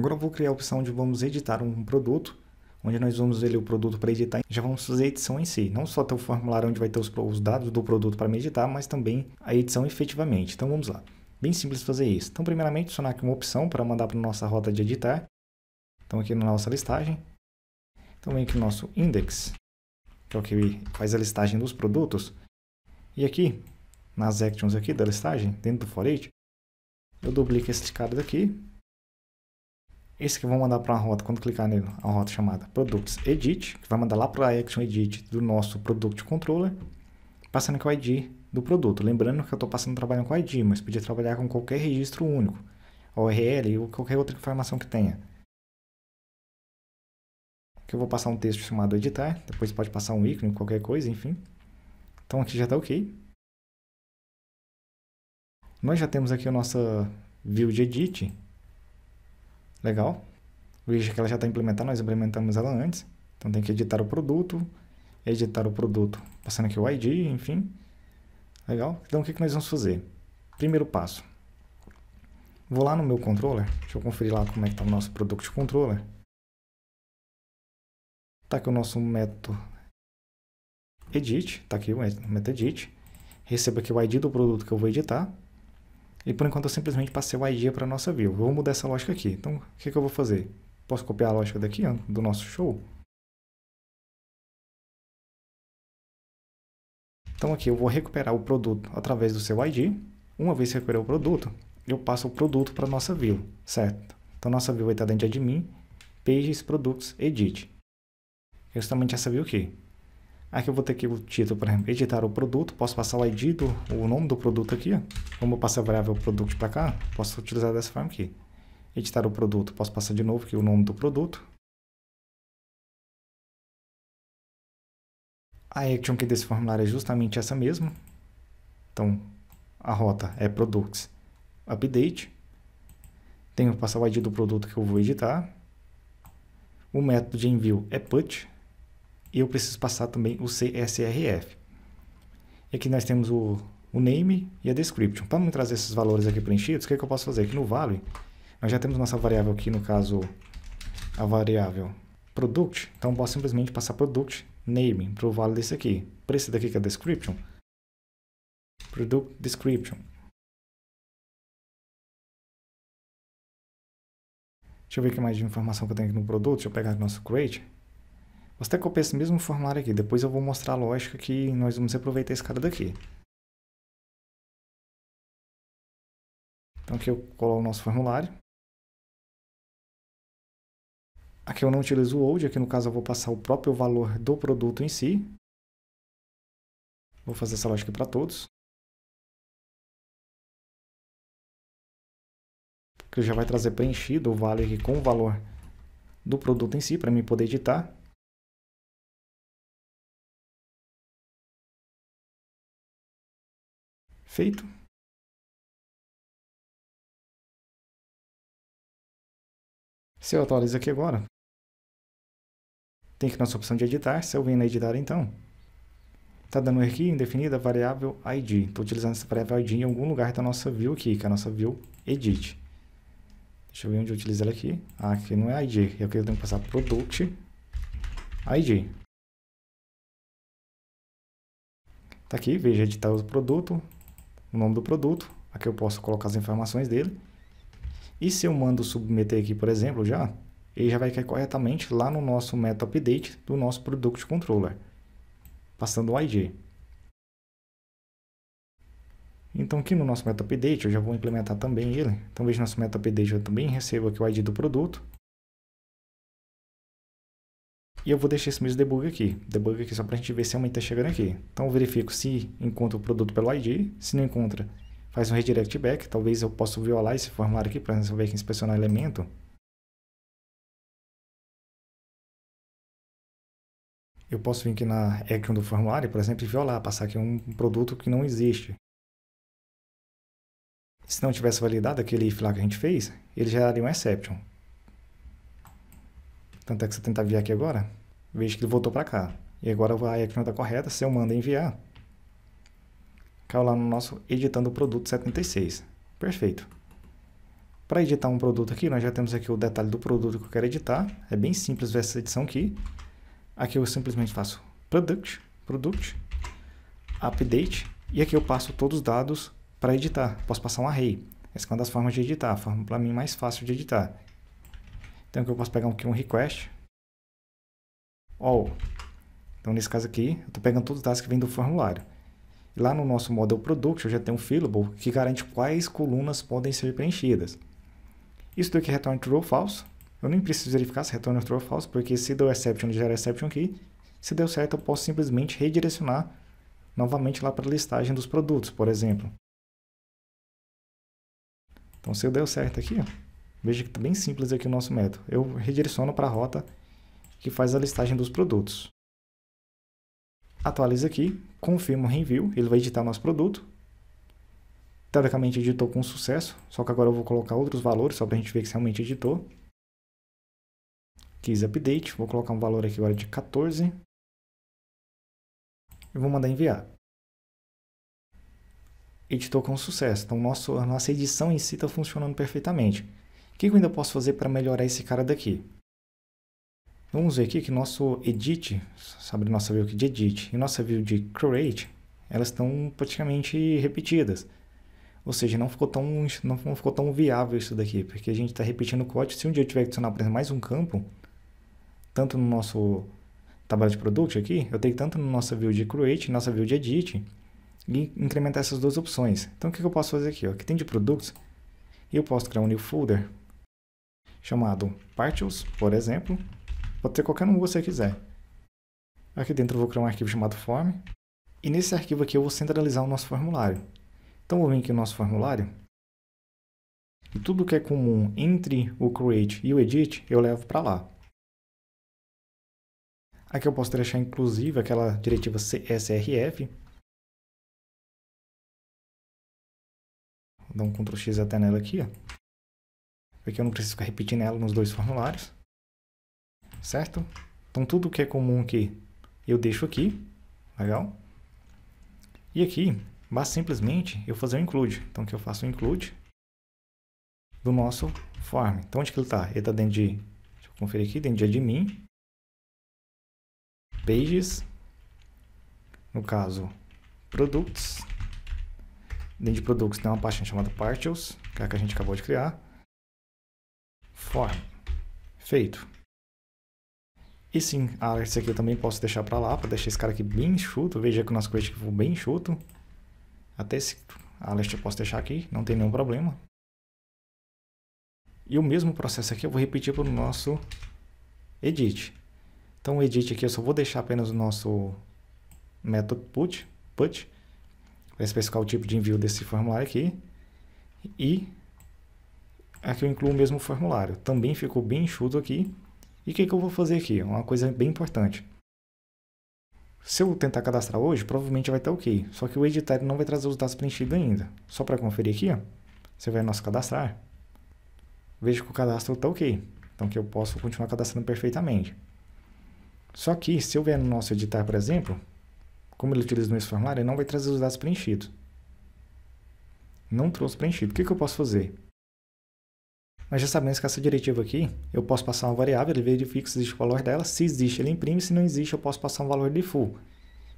Agora eu vou criar a opção de vamos editar um produto, onde nós vamos ver o produto para editar. Já vamos fazer a edição em si, não só ter o formulário onde vai ter os, os dados do produto para meditar, mas também a edição efetivamente. Então vamos lá. Bem simples fazer isso. Então primeiramente adicionar aqui uma opção para mandar para a nossa rota de editar. Então aqui na nossa listagem. Então vem aqui no nosso index, que é o que faz a listagem dos produtos. E aqui, nas actions aqui da listagem, dentro do for each, eu duplico esse cara daqui esse que eu vou mandar para uma rota, quando clicar nele, é a rota chamada Products Edit, que vai mandar lá para a Action Edit do nosso Product Controller, passando aqui o ID do produto. Lembrando que eu estou passando trabalhando com ID, mas podia trabalhar com qualquer registro único, URL ou qualquer outra informação que tenha. Que eu vou passar um texto chamado editar, depois pode passar um ícone, qualquer coisa, enfim. Então aqui já está ok. Nós já temos aqui a nossa view de edit, Legal. Veja que ela já está implementada, nós implementamos ela antes. Então tem que editar o produto, editar o produto, passando aqui o ID, enfim. Legal? Então o que, que nós vamos fazer? Primeiro passo. Vou lá no meu controller, deixa eu conferir lá como é que está o nosso product controller. Tá aqui o nosso método edit, tá aqui o método edit. Recebo aqui o ID do produto que eu vou editar. E por enquanto eu simplesmente passei o ID para a nossa view. Eu vou mudar essa lógica aqui. Então, o que, que eu vou fazer? Posso copiar a lógica daqui, do nosso show? Então aqui eu vou recuperar o produto através do seu ID. Uma vez que recuperou o produto, eu passo o produto para a nossa view, certo? Então nossa view vai estar dentro de admin, pages, products, edit. Justamente essa view aqui. Aqui eu vou ter aqui o título, por exemplo, editar o produto, posso passar o ID, do, o nome do produto aqui, como eu passei a variável produto para cá, posso utilizar dessa forma aqui. Editar o produto, posso passar de novo aqui o nome do produto. A action aqui desse formulário é justamente essa mesma. Então, a rota é products update. Tenho que passar o ID do produto que eu vou editar. O método de envio é put eu preciso passar também o CSRF. E aqui nós temos o, o name e a description. Para me trazer esses valores aqui preenchidos, o que, é que eu posso fazer? Aqui no value, nós já temos nossa variável aqui, no caso, a variável product. Então, eu posso simplesmente passar product name para o value desse aqui. Para esse daqui que é description, product description. Deixa eu ver que mais de informação que eu tenho aqui no produto. Deixa eu pegar nosso create. Vou até copiar esse mesmo formulário aqui. Depois eu vou mostrar a lógica que nós vamos aproveitar esse cara daqui. Então aqui eu coloco o nosso formulário. Aqui eu não utilizo o old, aqui no caso eu vou passar o próprio valor do produto em si. Vou fazer essa lógica para todos. Que já vai trazer preenchido o vale aqui com o valor do produto em si, para mim poder editar. Feito? Se eu atualizo aqui agora, tem que nossa opção de editar. Se eu vim na editar, então, está dando aqui indefinida variável id. Estou utilizando essa variável id em algum lugar da nossa view aqui, que é a nossa view edit. Deixa eu ver onde eu utilizo ela aqui. Ah, aqui não é id. É eu tenho que passar product id. Está aqui, veja editar o produto, o nome do produto, aqui eu posso colocar as informações dele. E se eu mando submeter aqui, por exemplo, já, ele já vai cair corretamente lá no nosso meta update do nosso product controller, passando o ID. Então aqui no nosso meta update, eu já vou implementar também ele. Então veja nosso meta update, eu também recebo aqui o ID do produto. E eu vou deixar esse mesmo debug aqui. Debug aqui só para a gente ver se realmente está chegando aqui. Então eu verifico se encontra o produto pelo ID. Se não encontra, faz um redirect back. Talvez eu possa violar esse formulário aqui para resolver que inspecionar elemento. Eu posso vir aqui na action do formulário, por exemplo, e violar, passar aqui um produto que não existe. Se não tivesse validado aquele if lá que a gente fez, ele geraria um exception. Tanto é que você tentar enviar aqui agora, veja que ele voltou para cá. E agora vai a ferramenta tá correta, se eu mando enviar, caiu lá no nosso editando o produto 76. Perfeito. Para editar um produto aqui, nós já temos aqui o detalhe do produto que eu quero editar. É bem simples ver essa edição aqui. Aqui eu simplesmente faço product, product, update, e aqui eu passo todos os dados para editar. Posso passar um array. Essa é uma das formas de editar, a forma para mim mais fácil de editar. Então aqui eu posso pegar aqui um request. All. Então nesse caso aqui, eu estou pegando todos os dados que vêm do formulário. E lá no nosso model product eu já tenho um fillable que garante quais colunas podem ser preenchidas. Isso daqui é retorna true ou false. Eu nem preciso verificar se é retorna true ou false, porque se deu exception, gera exception aqui. Se deu certo, eu posso simplesmente redirecionar novamente lá para a listagem dos produtos, por exemplo. Então, se eu deu certo aqui, ó, Veja que está bem simples aqui o nosso método. Eu redireciono para a rota que faz a listagem dos produtos. Atualiza aqui, confirma o review, ele vai editar nosso produto. Teoricamente editou com sucesso, só que agora eu vou colocar outros valores só para a gente ver que realmente editou. Quis update, vou colocar um valor aqui agora de 14. E vou mandar enviar. Editou com sucesso, então nosso, a nossa edição em si está funcionando perfeitamente que eu ainda posso fazer para melhorar esse cara daqui? Vamos ver aqui que nosso edit, sabe nossa view de edit e nossa view de create, elas estão praticamente repetidas. Ou seja, não ficou tão, não ficou tão viável isso daqui, porque a gente está repetindo o código. Se um dia eu tiver que adicionar, por exemplo, mais um campo, tanto no nosso tabela de produtos aqui, eu tenho tanto na no nossa view de create, nossa view de edit, e incrementar essas duas opções. Então, o que eu posso fazer aqui? O Aqui tem de produtos, eu posso criar um new folder chamado Partials, por exemplo. Pode ter qualquer um que você quiser. Aqui dentro eu vou criar um arquivo chamado form. E nesse arquivo aqui eu vou centralizar o nosso formulário. Então vou vir aqui no nosso formulário. E tudo que é comum entre o create e o edit eu levo para lá. Aqui eu posso deixar inclusive aquela diretiva CSRF. Vou dar um Ctrl X até nela aqui. Ó porque eu não preciso ficar repetindo ela nos dois formulários, certo? Então tudo que é comum aqui eu deixo aqui, legal? E aqui, basta simplesmente eu fazer o um include, então que eu faço o um include do nosso form. Então onde que ele está? Ele está dentro de, deixa eu conferir aqui, dentro de admin, pages, no caso, products, dentro de products tem uma pasta chamada partials, que é a que a gente acabou de criar, form. Feito. E sim, a aqui eu também posso deixar para lá, para deixar esse cara aqui bem enxuto. Veja que o nosso quest ficou bem enxuto. Até esse alert eu posso deixar aqui, não tem nenhum problema. E o mesmo processo aqui eu vou repetir para o nosso edit. Então o edit aqui eu só vou deixar apenas o nosso método put, put para especificar o tipo de envio desse formulário aqui. E Aqui é eu incluo o mesmo formulário. Também ficou bem enxuto aqui. E o que, que eu vou fazer aqui? Uma coisa bem importante. Se eu tentar cadastrar hoje, provavelmente vai estar ok. Só que o editário não vai trazer os dados preenchidos ainda. Só para conferir aqui, ó, você vai no nosso cadastrar. Veja que o cadastro está ok. Então que eu posso continuar cadastrando perfeitamente. Só que se eu vier no nosso editar, por exemplo, como ele utiliza o mesmo formulário, ele não vai trazer os dados preenchidos. Não trouxe preenchido. O que, que eu posso fazer? Mas já sabemos que essa diretiva aqui, eu posso passar uma variável, ele verifica se existe o valor dela. Se existe, ele imprime. Se não existe, eu posso passar um valor de full.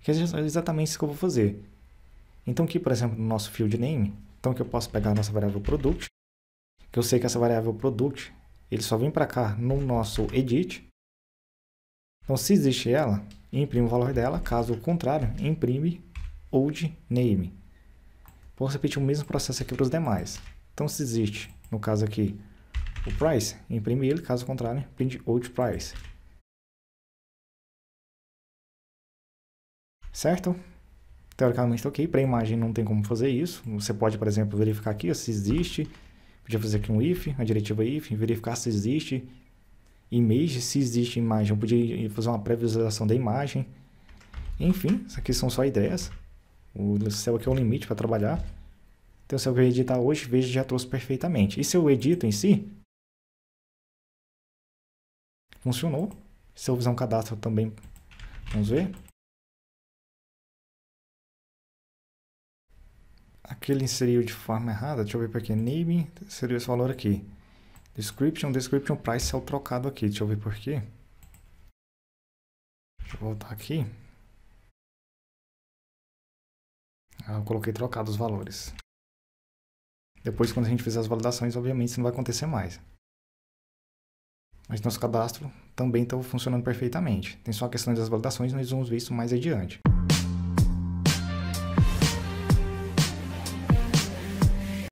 Que é exatamente isso que eu vou fazer. Então aqui, por exemplo, no nosso field name, então que eu posso pegar a nossa variável product, que eu sei que essa variável product, ele só vem para cá no nosso edit. Então se existe ela, imprime o valor dela. Caso contrário, imprime old name. Vou repetir o mesmo processo aqui para os demais. Então se existe, no caso aqui, o price, imprime ele, caso contrário, print out price. Certo? Teoricamente tá ok, para a imagem não tem como fazer isso. Você pode, por exemplo, verificar aqui se existe. Podia fazer aqui um if, a diretiva if, verificar se existe image, se existe imagem. Eu podia fazer uma pré-visualização da imagem. Enfim, isso aqui são só ideias. O céu aqui é o limite para trabalhar. Então, se eu editar hoje, veja já trouxe perfeitamente. E se eu edito em si, Funcionou. Se eu fizer um cadastro também, vamos ver. Aqui ele inseriu de forma errada, deixa eu ver por que name, inseriu esse valor aqui. Description, description price é o trocado aqui, deixa eu ver por que Deixa eu voltar aqui. Ah, eu coloquei trocado os valores. Depois, quando a gente fizer as validações, obviamente isso não vai acontecer mais mas nosso cadastro também está funcionando perfeitamente. Tem só a questão das validações, nós vamos ver isso mais adiante.